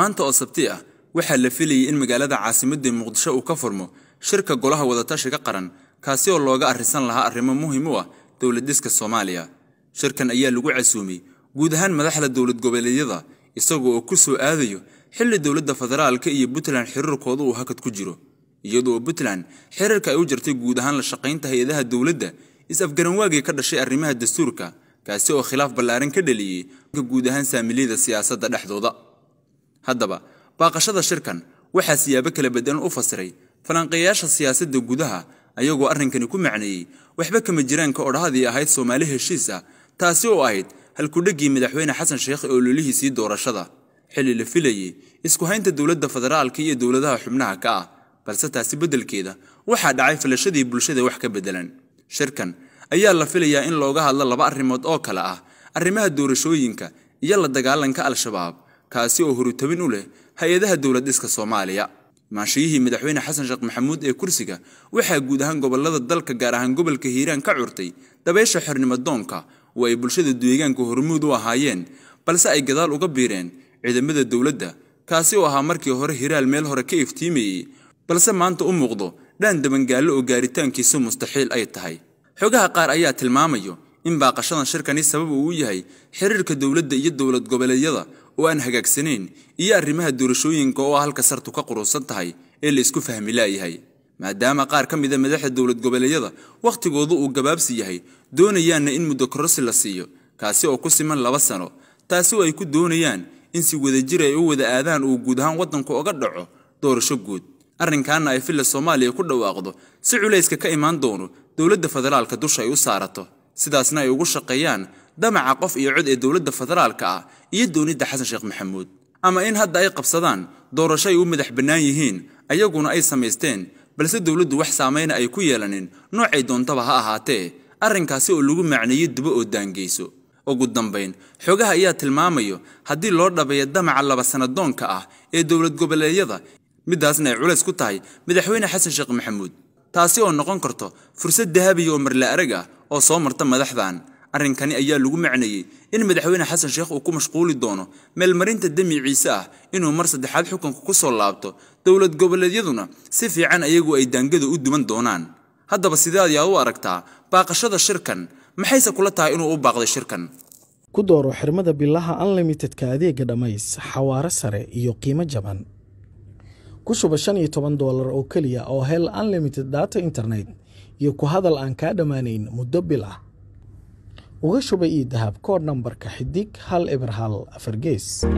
maanta oo sabti ah waxaa la filayay in magaalada caasimadda muqdisho uu ka furmo shirka golaha wadatashiga qaran kaasi oo looga arrisan lahaa arrimo muhim u ah dowladdiska soomaaliya shirkan ayaa lagu casuumay guud ahaan madaxda dowlad goboleedyada isaga oo ku soo aadayo xilli dowladda federaalka iyo puntland xiriirkooda uu hakad ku jiro iyadoo puntland xiriirka ay u jirtay guud ahaan la shaqaynta hay-adaha dowladda is-afgaranwaagii ka dhashay arrimaha dastuurka kaasi oo khilaaf ballaaran ka dhaliyey guud ahaan saamiliyada siyaasadda dhexdooda haddaba baaqashada shirkan waxaa siyaabo kala bedelan u fasiray falanqeeyaasha siyaasadda gudaha ayagoo arrinkani ku macneeyey waxba kama jiraanka odhahadii ahayd soomaali heshiis ah taasi oo ahayd halkudheggii madaxweyne xasan sheekh oo lolihiisii doorashada xilli la filayey isku haynta dowladda federaalka iyo dowladaha xubnaha ka ah balse taasi beddelkeeda waxaa dhacay filashadii bulshada wax ka beddelan shirkan ayaa la filayaa in looga hadlo laba arrimood oo kale ah arrimaha doorashooyinka iyo la dagaalanka al-shabaab taasi oo hurutabin u leh hay-adaha dowlad dhiska soomaaliya imaanshayihii madaxweyne xasan sheekh maxamuud ee kursiga waxaa guud ahaan gobolada dalka gaar ahaan gobolka hiiraan ka curtay dabeysha xornimo doonka oo ay bulshada deegaanka hormuud u ahaayeen balse ay gadaal uga biireen ciidamada dowladda kaasi oo ahaa markii hore hiraal meel hore ka iftiimayey balse maanta u muuqdo dhaan dabangaallo oo gaaritaankiisu mustaxiil ay tahay xogaha qaar ayaa tilmaamayo in baaqashadan shirkani sabab uu u yahay xiriirka dowladda iyo dowlad goboleedyada oo aan hagaagsanayn iyo arrimaha doorashooyinka oo halka sartu ka qurunsan tahay ee la isku fahmi laayahay maadaama qaar ka mida ah madaxda dowlad goboleedyada wakhtigooda uu gabaabsi yahay doonayaanna in muddo korosi la siiyo kaasi oo ku siman laba sano taasi oo ay ku doonayaan in si wada jir ah ay u wada aadaan uu guud ahaan waddanku oga dhaco doorasho guud arrinkaana ay filla soomaaliya ku dhawaaqdo si culayska ka imaan doono dowladda federaalka dusha ay u saarato sidaasna ay ugu shaqeeyaan damaca qof iyo cod ee dowladda federaalka ah iyo doonidda xasan sheekh maxamuud ama in hadda ay qabsadaan doorasho ay u madax bannaan yihiin ayaguna ay samaysteen balse dowladdu wax saamayna ay ku yeelanin noocay doontaba ha ahaatee arrinkaasi oo lagu macneeyo dubo oo daangeyso ugu dambayn xoogaha ayaa tilmaamayo haddii loo dhabeeyo damaca laba sannadoonka ah ee dowlad goboleedyada middaasna ay culays ku tahay madaxweyne xasan sheekh maxamuud taasi oo noqon karto fursad dahabiya oo marla arag ah oo soo marta madaxdan arrinkani ayaa lagu macneeyey in madaxweyne xasan sheekh uu ku mashquuli doono meelmarinta demi ciise ah inuu mar saddexaad xukunka ku soo laabto dowlad goboleedyaduna si fiican ayagu ay daangada u duman doonaan haddaba sidee ayaa u aragtaa baaqashada shirkan maxayse kula tahay inuu u baaqday shirkan ku dooro xirmada bilaha unlimitedka adeega dhammays xawaaro sare iyo qiimo jaban ku shuba shan iyo toban doolar oo keliya oo hel unlimited data internet iyo ku hadal aan kaa dhammaanayn muddo bil ah uga shubay iyo dahab koor nambarka xidig hal eber hal afar gees